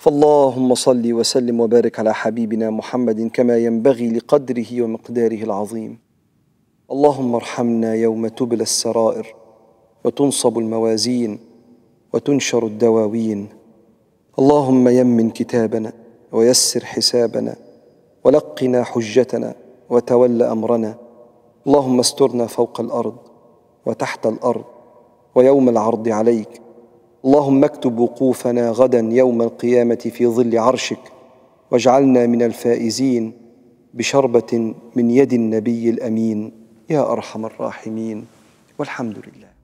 فاللهم صل وسلم وبارك على حبيبنا محمد كما ينبغي لقدره ومقداره العظيم اللهم ارحمنا يوم تبلى السرائر وتنصب الموازين وتنشر الدواوين اللهم يمن كتابنا ويسر حسابنا ولقنا حجتنا وتول امرنا اللهم استرنا فوق الارض وتحت الارض ويوم العرض عليك اللهم اكتب وقوفنا غدا يوم القيامة في ظل عرشك واجعلنا من الفائزين بشربة من يد النبي الأمين يا أرحم الراحمين والحمد لله